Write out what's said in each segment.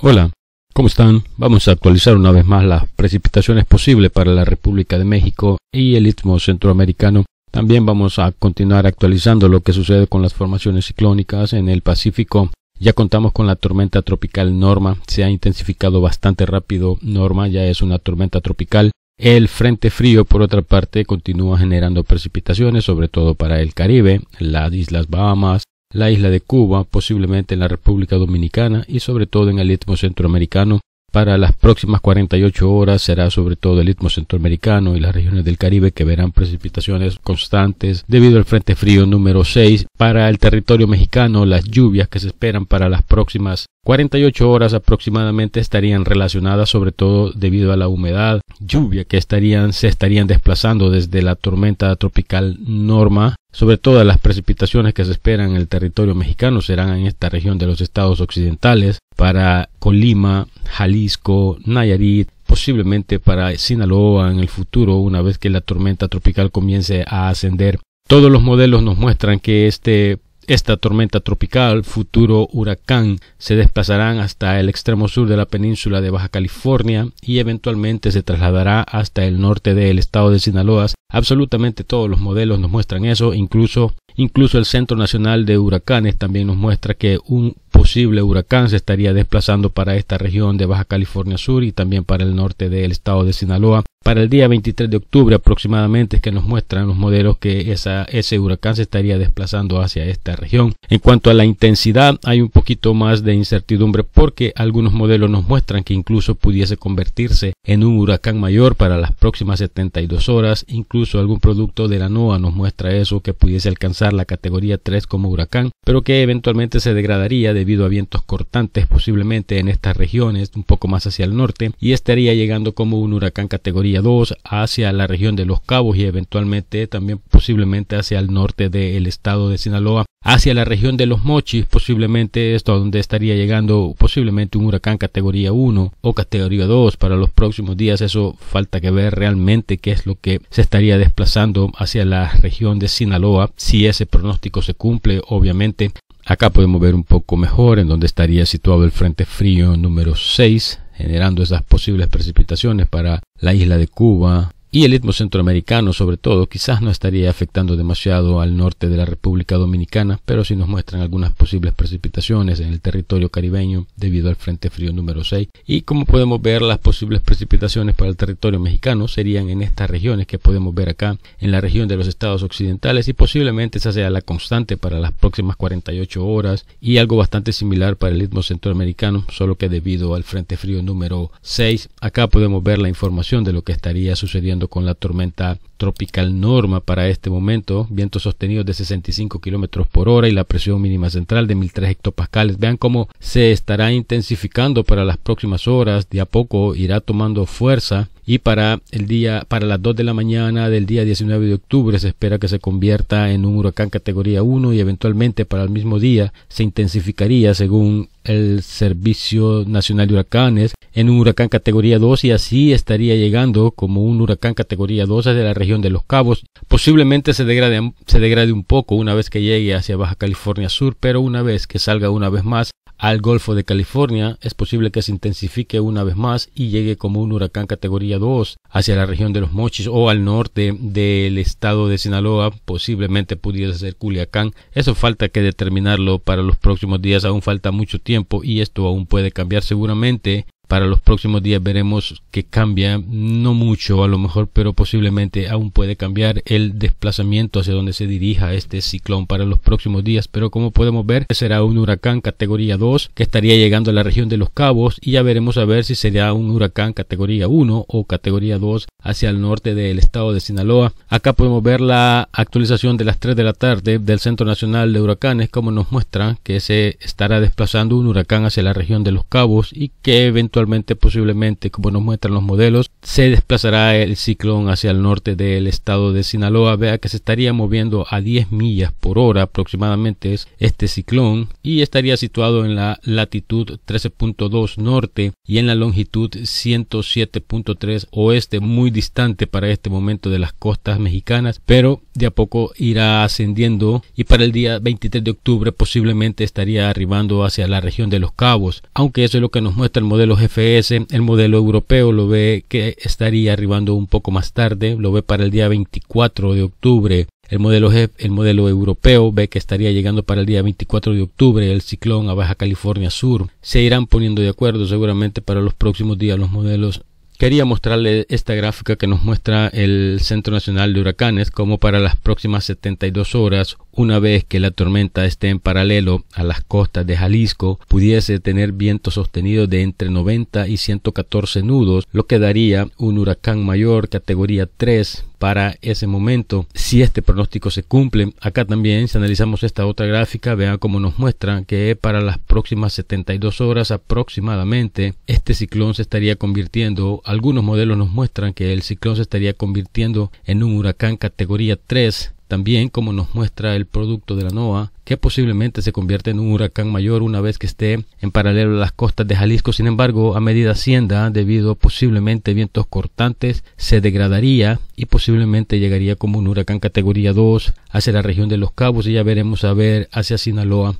Hola, ¿cómo están? Vamos a actualizar una vez más las precipitaciones posibles para la República de México y el Istmo Centroamericano. También vamos a continuar actualizando lo que sucede con las formaciones ciclónicas en el Pacífico. Ya contamos con la tormenta tropical Norma, se ha intensificado bastante rápido Norma, ya es una tormenta tropical. El frente frío, por otra parte, continúa generando precipitaciones, sobre todo para el Caribe, las Islas Bahamas, la isla de Cuba, posiblemente en la República Dominicana y sobre todo en el Istmo Centroamericano. Para las próximas cuarenta y ocho horas será sobre todo el Istmo Centroamericano y las regiones del Caribe que verán precipitaciones constantes debido al Frente Frío número seis Para el territorio mexicano, las lluvias que se esperan para las próximas 48 horas aproximadamente estarían relacionadas sobre todo debido a la humedad, lluvia que estarían, se estarían desplazando desde la tormenta tropical Norma. Sobre todas las precipitaciones que se esperan en el territorio mexicano serán en esta región de los estados occidentales para Colima, Jalisco, Nayarit, posiblemente para Sinaloa en el futuro una vez que la tormenta tropical comience a ascender. Todos los modelos nos muestran que este esta tormenta tropical, futuro huracán, se desplazarán hasta el extremo sur de la península de Baja California y eventualmente se trasladará hasta el norte del estado de Sinaloa. Absolutamente todos los modelos nos muestran eso, incluso, incluso el Centro Nacional de Huracanes también nos muestra que un posible huracán se estaría desplazando para esta región de Baja California Sur y también para el norte del estado de Sinaloa. Para el día 23 de octubre aproximadamente es que nos muestran los modelos que ese huracán se estaría desplazando hacia esta región. En cuanto a la intensidad hay un poquito más de incertidumbre porque algunos modelos nos muestran que incluso pudiese convertirse en un huracán mayor para las próximas 72 horas. Incluso algún producto de la NOAA nos muestra eso que pudiese alcanzar la categoría 3 como huracán pero que eventualmente se degradaría debido a vientos cortantes posiblemente en estas regiones un poco más hacia el norte y estaría llegando como un huracán categoría 2 hacia la región de Los Cabos y eventualmente también posiblemente hacia el norte del estado de Sinaloa, hacia la región de Los Mochis, posiblemente esto donde estaría llegando posiblemente un huracán categoría 1 o categoría 2 para los próximos días, eso falta que ver realmente qué es lo que se estaría desplazando hacia la región de Sinaloa si ese pronóstico se cumple, obviamente. Acá podemos ver un poco mejor en donde estaría situado el Frente Frío número 6 generando esas posibles precipitaciones para la isla de Cuba, y el ritmo centroamericano sobre todo quizás no estaría afectando demasiado al norte de la República Dominicana, pero sí nos muestran algunas posibles precipitaciones en el territorio caribeño debido al Frente Frío número 6 y como podemos ver las posibles precipitaciones para el territorio mexicano serían en estas regiones que podemos ver acá en la región de los estados occidentales y posiblemente esa sea la constante para las próximas 48 horas y algo bastante similar para el ritmo centroamericano, solo que debido al Frente Frío número 6 acá podemos ver la información de lo que estaría sucediendo con la tormenta tropical Norma para este momento, vientos sostenidos de 65 kilómetros por hora y la presión mínima central de 1003 hectopascales. Vean cómo se estará intensificando para las próximas horas, de a poco irá tomando fuerza y para el día para las 2 de la mañana del día 19 de octubre se espera que se convierta en un huracán categoría 1 y eventualmente para el mismo día se intensificaría según el Servicio Nacional de Huracanes en un huracán categoría 2 y así estaría llegando como un huracán categoría 2 desde la región de Los Cabos. Posiblemente se degrade, se degrade un poco una vez que llegue hacia Baja California Sur, pero una vez que salga una vez más al Golfo de California, es posible que se intensifique una vez más y llegue como un huracán categoría 2 hacia la región de los Mochis o al norte del estado de Sinaloa, posiblemente pudiera ser Culiacán. Eso falta que determinarlo para los próximos días, aún falta mucho tiempo y esto aún puede cambiar seguramente para los próximos días veremos que cambia, no mucho a lo mejor, pero posiblemente aún puede cambiar el desplazamiento hacia donde se dirija este ciclón para los próximos días. Pero como podemos ver, será un huracán categoría 2 que estaría llegando a la región de los cabos y ya veremos a ver si será un huracán categoría 1 o categoría 2 hacia el norte del estado de Sinaloa. Acá podemos ver la actualización de las 3 de la tarde del Centro Nacional de Huracanes, como nos muestran que se estará desplazando un huracán hacia la región de los cabos y que eventualmente posiblemente, como nos muestran los modelos, se desplazará el ciclón hacia el norte del estado de Sinaloa, vea que se estaría moviendo a 10 millas por hora aproximadamente es este ciclón y estaría situado en la latitud 13.2 norte y en la longitud 107.3 oeste, muy distante para este momento de las costas mexicanas, pero de a poco irá ascendiendo y para el día 23 de octubre posiblemente estaría arribando hacia la región de los cabos, aunque eso es lo que nos muestra el modelo FS, el modelo europeo lo ve que estaría arribando un poco más tarde, lo ve para el día 24 de octubre. El modelo, el modelo europeo ve que estaría llegando para el día 24 de octubre el ciclón a Baja California Sur. Se irán poniendo de acuerdo seguramente para los próximos días los modelos Quería mostrarle esta gráfica que nos muestra el Centro Nacional de Huracanes como para las próximas 72 horas una vez que la tormenta esté en paralelo a las costas de Jalisco, pudiese tener viento sostenido de entre 90 y 114 nudos, lo que daría un huracán mayor categoría 3 para ese momento. Si este pronóstico se cumple, acá también, si analizamos esta otra gráfica, vean cómo nos muestra que para las próximas 72 horas aproximadamente, este ciclón se estaría convirtiendo, algunos modelos nos muestran que el ciclón se estaría convirtiendo en un huracán categoría 3 también, como nos muestra el producto de la NOAA, que posiblemente se convierte en un huracán mayor una vez que esté en paralelo a las costas de Jalisco. Sin embargo, a medida hacienda, debido posiblemente vientos cortantes, se degradaría y posiblemente llegaría como un huracán categoría 2 hacia la región de Los Cabos y ya veremos a ver hacia Sinaloa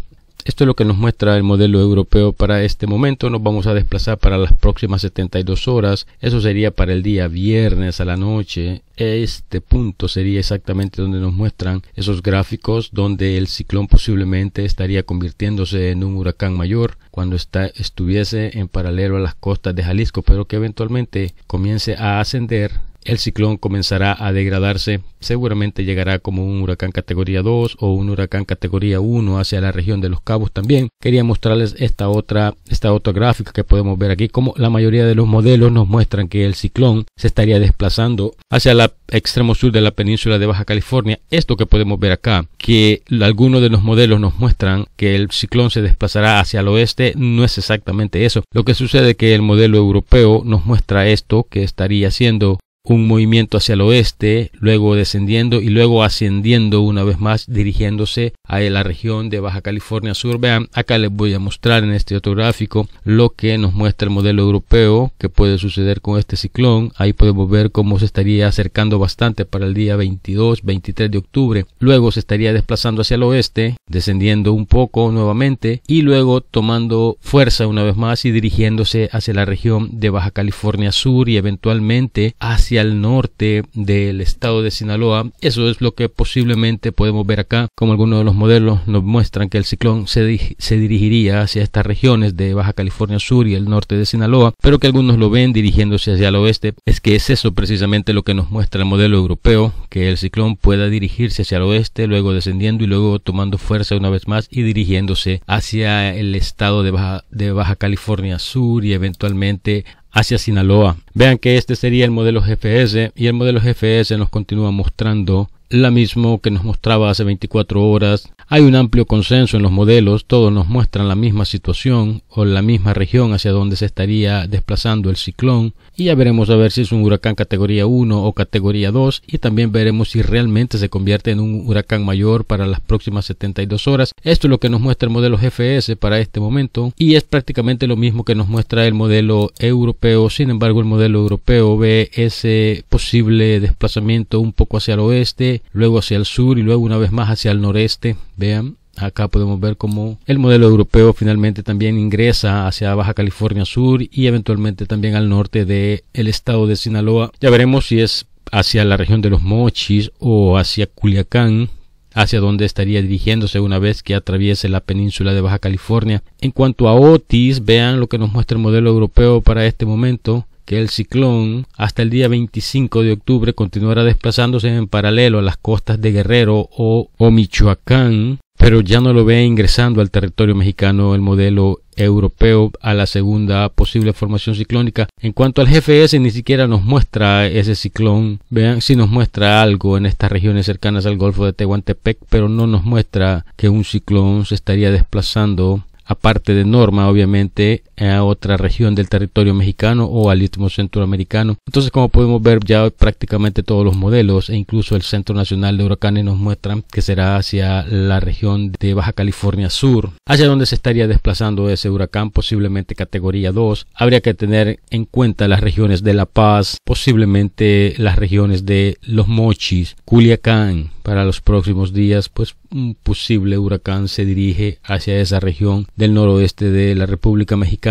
esto es lo que nos muestra el modelo europeo para este momento. Nos vamos a desplazar para las próximas 72 horas. Eso sería para el día viernes a la noche. Este punto sería exactamente donde nos muestran esos gráficos donde el ciclón posiblemente estaría convirtiéndose en un huracán mayor cuando estuviese en paralelo a las costas de Jalisco, pero que eventualmente comience a ascender el ciclón comenzará a degradarse, seguramente llegará como un huracán categoría 2 o un huracán categoría 1 hacia la región de los cabos también. Quería mostrarles esta otra, esta otra gráfica que podemos ver aquí, como la mayoría de los modelos nos muestran que el ciclón se estaría desplazando hacia el extremo sur de la península de Baja California. Esto que podemos ver acá, que algunos de los modelos nos muestran que el ciclón se desplazará hacia el oeste, no es exactamente eso. Lo que sucede es que el modelo europeo nos muestra esto que estaría haciendo un movimiento hacia el oeste, luego descendiendo y luego ascendiendo una vez más, dirigiéndose a la región de Baja California Sur. Vean, acá les voy a mostrar en este otro gráfico lo que nos muestra el modelo europeo que puede suceder con este ciclón. Ahí podemos ver cómo se estaría acercando bastante para el día 22, 23 de octubre. Luego se estaría desplazando hacia el oeste, descendiendo un poco nuevamente y luego tomando fuerza una vez más y dirigiéndose hacia la región de Baja California Sur y eventualmente hacia al norte del estado de Sinaloa. Eso es lo que posiblemente podemos ver acá, como algunos de los modelos nos muestran que el ciclón se, dirigiría hacia estas regiones de Baja California Sur y el norte de Sinaloa, pero que algunos lo ven dirigiéndose hacia el oeste. Es que es eso precisamente lo que nos muestra el modelo europeo, que el ciclón pueda dirigirse hacia el oeste, luego descendiendo y luego tomando fuerza una vez más y dirigiéndose hacia el estado de Baja, de Baja California Sur y eventualmente hacia Sinaloa. Vean que este sería el modelo GFS y el modelo GFS nos continúa mostrando la misma que nos mostraba hace 24 horas. Hay un amplio consenso en los modelos, todos nos muestran la misma situación o la misma región hacia donde se estaría desplazando el ciclón y ya veremos a ver si es un huracán categoría 1 o categoría 2 y también veremos si realmente se convierte en un huracán mayor para las próximas 72 horas. Esto es lo que nos muestra el modelo GFS para este momento y es prácticamente lo mismo que nos muestra el modelo europeo. Sin embargo, el modelo europeo ve ese posible desplazamiento un poco hacia el oeste luego hacia el sur y luego una vez más hacia el noreste. Vean, Acá podemos ver cómo el modelo europeo finalmente también ingresa hacia Baja California Sur y eventualmente también al norte del el estado de Sinaloa. Ya veremos si es hacia la región de los Mochis o hacia Culiacán, hacia donde estaría dirigiéndose una vez que atraviese la península de Baja California. En cuanto a Otis, vean lo que nos muestra el modelo europeo para este momento que el ciclón hasta el día 25 de octubre continuará desplazándose en paralelo a las costas de Guerrero o, o Michoacán, pero ya no lo ve ingresando al territorio mexicano el modelo europeo a la segunda posible formación ciclónica. En cuanto al GFS, ni siquiera nos muestra ese ciclón. Vean si nos muestra algo en estas regiones cercanas al Golfo de Tehuantepec, pero no nos muestra que un ciclón se estaría desplazando aparte de norma, obviamente, a otra región del territorio mexicano o al istmo centroamericano. Entonces, como podemos ver, ya prácticamente todos los modelos e incluso el Centro Nacional de Huracanes nos muestran que será hacia la región de Baja California Sur, hacia donde se estaría desplazando ese huracán, posiblemente categoría 2. Habría que tener en cuenta las regiones de La Paz, posiblemente las regiones de Los Mochis, Culiacán, para los próximos días, pues un posible huracán se dirige hacia esa región del noroeste de la República Mexicana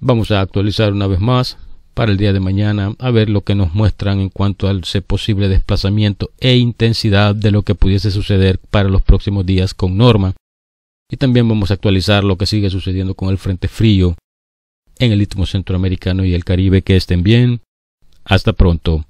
Vamos a actualizar una vez más para el día de mañana a ver lo que nos muestran en cuanto al posible desplazamiento e intensidad de lo que pudiese suceder para los próximos días con Norma. Y también vamos a actualizar lo que sigue sucediendo con el Frente Frío en el Istmo Centroamericano y el Caribe. Que estén bien. Hasta pronto.